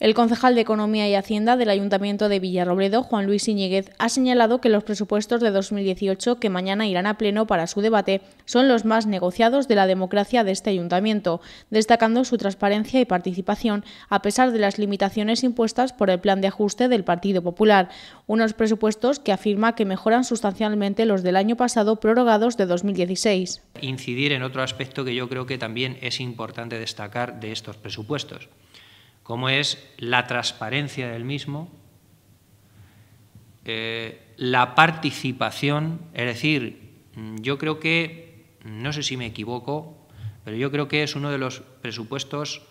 El concejal de Economía y Hacienda del Ayuntamiento de Villarrobledo, Juan Luis Iñiguez, ha señalado que los presupuestos de 2018, que mañana irán a pleno para su debate, son los más negociados de la democracia de este ayuntamiento, destacando su transparencia y participación a pesar de las limitaciones impuestas por el plan de ajuste del Partido Popular, unos presupuestos que afirma que mejoran sustancialmente los del año pasado prorrogados de 2016. Incidir en otro aspecto que yo creo que también es importante destacar de estos presupuestos como es la transparencia del mismo, eh, la participación, es decir, mm, yo creo que, mm, no sé si me equivoco, pero yo creo que es uno de los presupuestos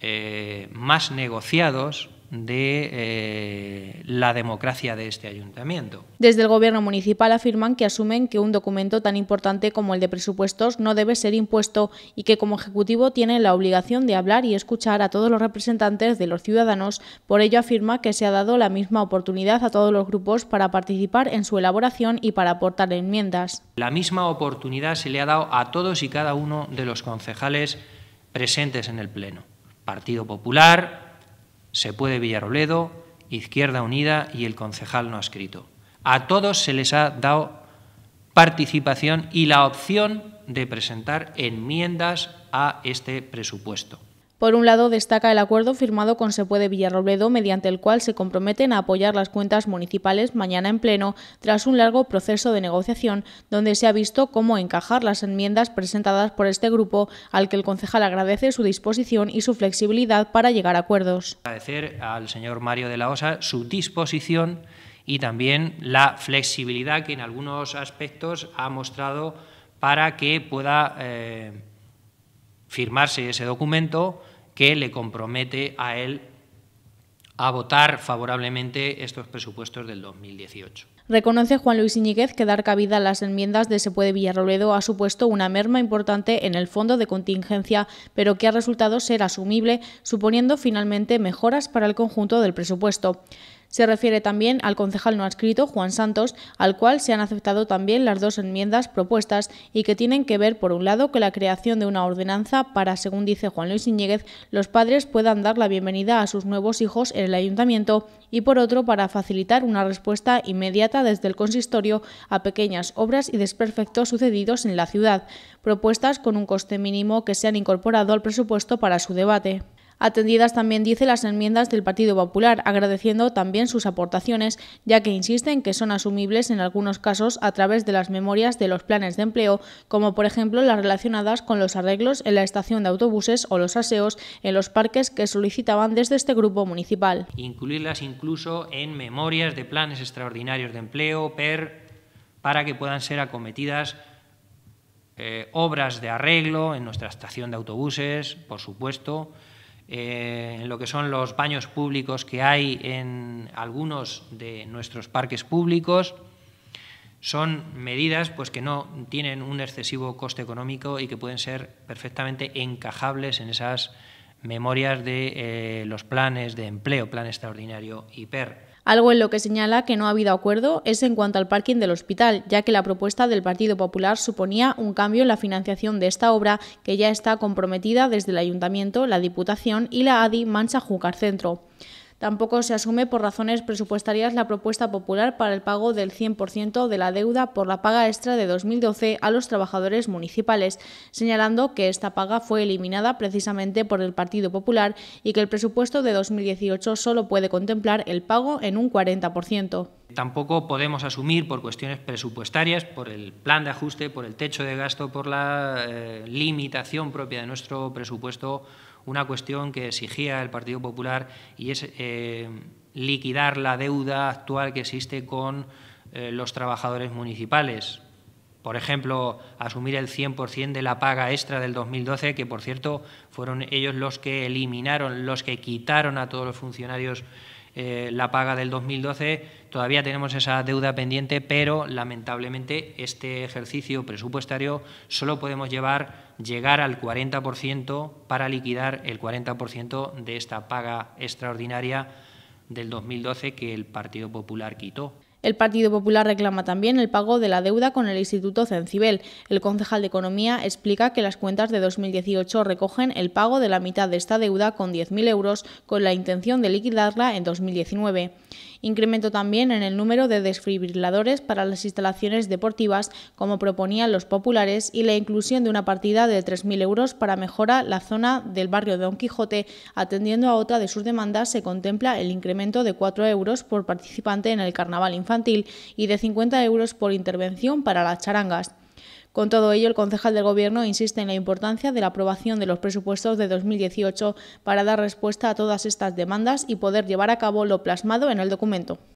eh, más negociados de eh, la democracia de este ayuntamiento. Desde el Gobierno municipal afirman que asumen que un documento tan importante como el de presupuestos no debe ser impuesto y que como Ejecutivo tienen la obligación de hablar y escuchar a todos los representantes de los ciudadanos. Por ello afirma que se ha dado la misma oportunidad a todos los grupos para participar en su elaboración y para aportar enmiendas. La misma oportunidad se le ha dado a todos y cada uno de los concejales presentes en el Pleno. Partido Popular, se puede Villaroledo, Izquierda Unida y el concejal no ha escrito. A todos se les ha dado participación y la opción de presentar enmiendas a este presupuesto. Por un lado, destaca el acuerdo firmado con Se Puede Villarrobledo, mediante el cual se comprometen a apoyar las cuentas municipales mañana en pleno, tras un largo proceso de negociación, donde se ha visto cómo encajar las enmiendas presentadas por este grupo, al que el concejal agradece su disposición y su flexibilidad para llegar a acuerdos. Agradecer al señor Mario de la Osa su disposición y también la flexibilidad que en algunos aspectos ha mostrado para que pueda. Eh, firmarse ese documento que le compromete a él a votar favorablemente estos presupuestos del 2018. Reconoce Juan Luis Iñiguez que dar cabida a las enmiendas de Se puede Villarroledo ha supuesto una merma importante en el fondo de contingencia, pero que ha resultado ser asumible, suponiendo finalmente mejoras para el conjunto del presupuesto. Se refiere también al concejal no adscrito, Juan Santos, al cual se han aceptado también las dos enmiendas propuestas y que tienen que ver, por un lado, con la creación de una ordenanza para, según dice Juan Luis Iñiguez, los padres puedan dar la bienvenida a sus nuevos hijos en el ayuntamiento y, por otro, para facilitar una respuesta inmediata desde el consistorio a pequeñas obras y desperfectos sucedidos en la ciudad, propuestas con un coste mínimo que se han incorporado al presupuesto para su debate. Atendidas también, dice, las enmiendas del Partido Popular, agradeciendo también sus aportaciones, ya que insisten que son asumibles en algunos casos a través de las memorias de los planes de empleo, como por ejemplo las relacionadas con los arreglos en la estación de autobuses o los aseos en los parques que solicitaban desde este grupo municipal. Incluirlas incluso en memorias de planes extraordinarios de empleo, para que puedan ser acometidas eh, obras de arreglo en nuestra estación de autobuses, por supuesto, eh, en lo que son los baños públicos que hay en algunos de nuestros parques públicos. Son medidas pues, que no tienen un excesivo coste económico y que pueden ser perfectamente encajables en esas memorias de eh, los planes de empleo, plan extraordinario IPER. Algo en lo que señala que no ha habido acuerdo es en cuanto al parking del hospital, ya que la propuesta del Partido Popular suponía un cambio en la financiación de esta obra que ya está comprometida desde el Ayuntamiento, la Diputación y la ADI Mancha Júcar Centro. Tampoco se asume por razones presupuestarias la propuesta popular para el pago del 100% de la deuda por la paga extra de 2012 a los trabajadores municipales, señalando que esta paga fue eliminada precisamente por el Partido Popular y que el presupuesto de 2018 solo puede contemplar el pago en un 40% tampoco podemos asumir por cuestiones presupuestarias, por el plan de ajuste, por el techo de gasto, por la eh, limitación propia de nuestro presupuesto, una cuestión que exigía el Partido Popular y es eh, liquidar la deuda actual que existe con eh, los trabajadores municipales. Por ejemplo, asumir el 100% de la paga extra del 2012, que por cierto fueron ellos los que eliminaron, los que quitaron a todos los funcionarios eh, la paga del 2012, todavía tenemos esa deuda pendiente, pero lamentablemente este ejercicio presupuestario solo podemos llevar, llegar al 40% para liquidar el 40% de esta paga extraordinaria del 2012 que el Partido Popular quitó. El Partido Popular reclama también el pago de la deuda con el Instituto Cencibel. El concejal de Economía explica que las cuentas de 2018 recogen el pago de la mitad de esta deuda con 10.000 euros con la intención de liquidarla en 2019. Incremento también en el número de desfibriladores para las instalaciones deportivas, como proponían los populares, y la inclusión de una partida de 3.000 euros para mejora la zona del barrio de Don Quijote. Atendiendo a otra de sus demandas, se contempla el incremento de 4 euros por participante en el carnaval infantil infantil y de 50 euros por intervención para las charangas. Con todo ello, el concejal del Gobierno insiste en la importancia de la aprobación de los presupuestos de 2018 para dar respuesta a todas estas demandas y poder llevar a cabo lo plasmado en el documento.